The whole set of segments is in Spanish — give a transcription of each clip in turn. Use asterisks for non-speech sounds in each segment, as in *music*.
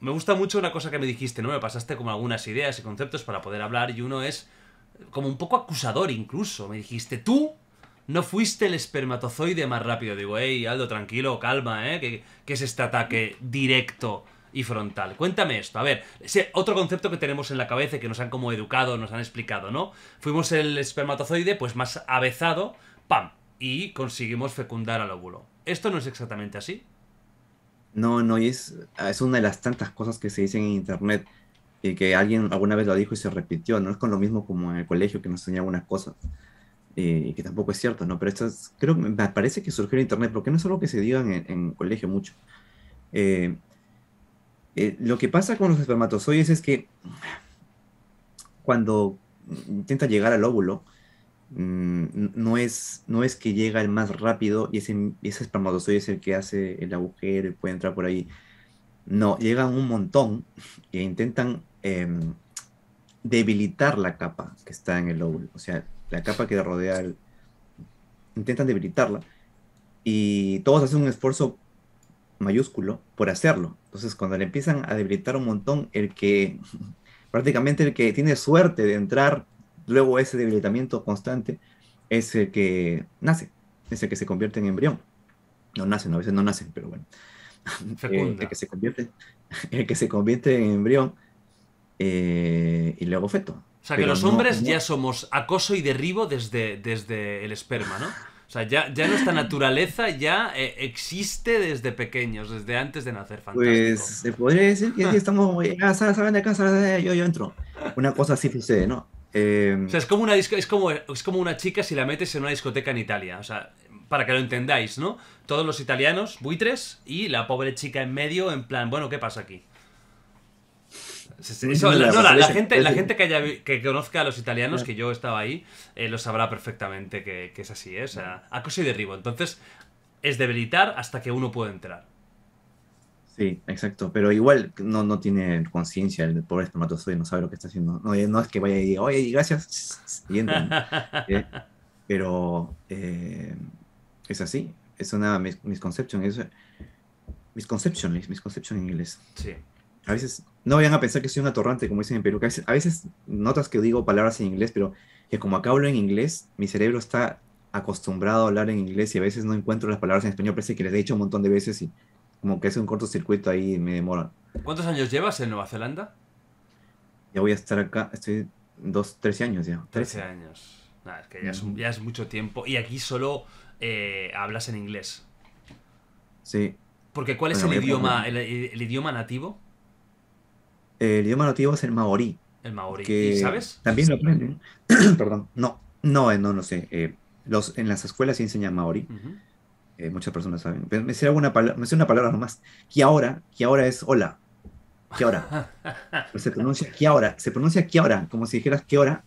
Me gusta mucho una cosa que me dijiste, ¿no? Me pasaste como algunas ideas y conceptos para poder hablar y uno es como un poco acusador incluso. Me dijiste, tú no fuiste el espermatozoide más rápido. Digo, hey, Aldo, tranquilo, calma, ¿eh? ¿Qué, es este ataque directo? y frontal. Cuéntame esto. A ver, ese otro concepto que tenemos en la cabeza y que nos han como educado, nos han explicado, ¿no? Fuimos el espermatozoide, pues más avezado, ¡pam! Y conseguimos fecundar al óvulo. ¿Esto no es exactamente así? No, no, y es, ah, es una de las tantas cosas que se dicen en internet y que alguien alguna vez lo dijo y se repitió, ¿no? Es con lo mismo como en el colegio que nos enseñaba unas cosas eh, y que tampoco es cierto, ¿no? Pero esto creo que me parece que surgió en internet, porque no es algo que se diga en, colegio mucho. Eh, eh, lo que pasa con los espermatozoides es que cuando intenta llegar al óvulo, Mm, no es, no es que llega el más rápido y ese, ese espermatozoide es el que hace el agujero y puede entrar por ahí. No, llegan un montón *laughs* e intentan em, debilitar la capa que está en el óvulo. O sea, la capa que rodea Intentan debilitarla. Y todos hacen un esfuerzo mayúsculo por hacerlo. Entonces, cuando le empiezan a debilitar un montón, el que *laughs* prácticamente el que tiene suerte de entrar Luego ese debilitamiento constante es el que nace, es el que se convierte en embrión. No nacen, a veces no nacen, pero bueno. *laughs* el, que se convierte, *laughs* el que se convierte en embrión eh, y luego feto. O sea, que los hombres ya somos acoso y derribo desde, desde el esperma, ¿no? O sea, ya, ya nuestra naturaleza ya eh, existe desde pequeños, desde antes de nacer. Pues, fantástico. Pues se podría decir que estamos, ya, saben de acá, yo, yo entro. Una cosa así sucede, ¿no? Em, o sea, es como, una es, como, es como una chica si la metes en una discoteca en Italia. O sea, para que lo entendáis, ¿no? Todos los italianos, buitres, y la pobre chica en medio, en plan, bueno, ¿qué pasa aquí? la, gente, la gente que, conozca a los italianos, que yo estaba ahí, eh, lo sabrá perfectamente que, es así, ¿eh? O sea, acoso y derribo. Entonces, es debilitar hasta que uno puede entrar. Sí, exacto, pero igual no, no tiene conciencia el pobre espermatozoide, no sabe lo que está haciendo. No, eh, es que vaya y diga, oye, gracias, *laughs* eh, Pero eh, es así, es una mis, misconception, es misconception, misconception en inglés. Sí. A veces no vayan a pensar que soy un atorrante, como dicen en Perú, que a veces, notas que digo palabras en inglés, pero que como acá hablo en inglés, mi cerebro está acostumbrado a hablar en inglés y a veces no encuentro las palabras en español, parece que les he dicho un montón de veces y como que es un cortocircuito ahí me demoran. ¿Cuántos años llevas en Nueva Zelanda? Ya voy a estar acá, estoy dos, trece años ya. Trece años. Nada, es que ya es, mucho tiempo. Y aquí solo eh, hablas en inglés. Sí. Porque ¿cuál es el idioma, el, idioma nativo? Eh, el idioma nativo es el maorí. El maorí. sabes? También lo aprenden. *clears throat* Perdón. No, no, eh, no, sé. los, en las escuelas se enseñan maorí. Eh, muchas personas saben. Me sé una, una palabra nomás. Que ahora, ¿Qué ahora es hola. Que ahora. *laughs* se pronuncia que ahora. Se pronuncia que ahora, como si dijeras que hora.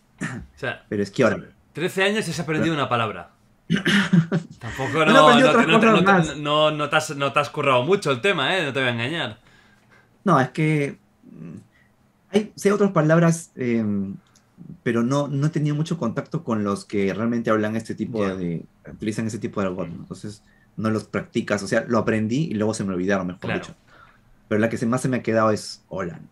pero es que ahora. 13 años y se ha perdido una palabra. *laughs* Tampoco no, no, no, te has, no te has currado mucho el tema, ¿eh? no te voy a engañar. No, es que mm, hay, otras palabras, em, pero no, no he tenido mucho contacto con los que realmente hablan este tipo de, utilizan este tipo de algoritmo. Entonces, no los practicas. O sea, lo aprendí y luego se me olvidaron, mejor dicho. Pero la que más se me ha quedado es Holland.